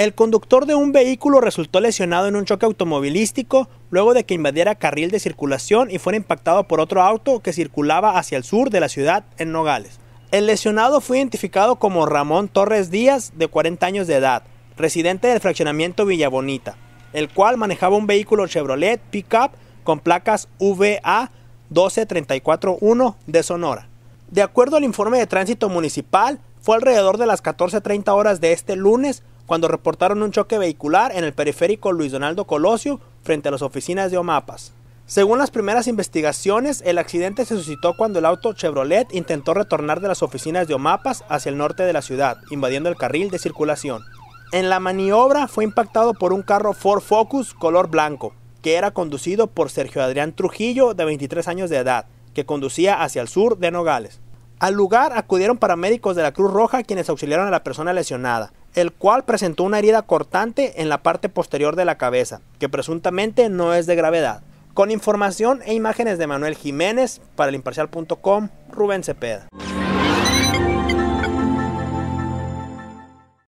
El conductor de un vehículo resultó lesionado en un choque automovilístico luego de que invadiera carril de circulación y fuera impactado por otro auto que circulaba hacia el sur de la ciudad en Nogales. El lesionado fue identificado como Ramón Torres Díaz, de 40 años de edad, residente del fraccionamiento Villa Bonita, el cual manejaba un vehículo Chevrolet Pickup con placas VA 12341 de Sonora. De acuerdo al informe de tránsito municipal, fue alrededor de las 14.30 horas de este lunes cuando reportaron un choque vehicular en el periférico Luis Donaldo Colosio frente a las oficinas de Omapas. Según las primeras investigaciones, el accidente se suscitó cuando el auto Chevrolet intentó retornar de las oficinas de Omapas hacia el norte de la ciudad, invadiendo el carril de circulación. En la maniobra fue impactado por un carro Ford Focus color blanco, que era conducido por Sergio Adrián Trujillo, de 23 años de edad, que conducía hacia el sur de Nogales. Al lugar acudieron paramédicos de la Cruz Roja quienes auxiliaron a la persona lesionada, el cual presentó una herida cortante en la parte posterior de la cabeza, que presuntamente no es de gravedad. Con información e imágenes de Manuel Jiménez, para el Rubén Cepeda.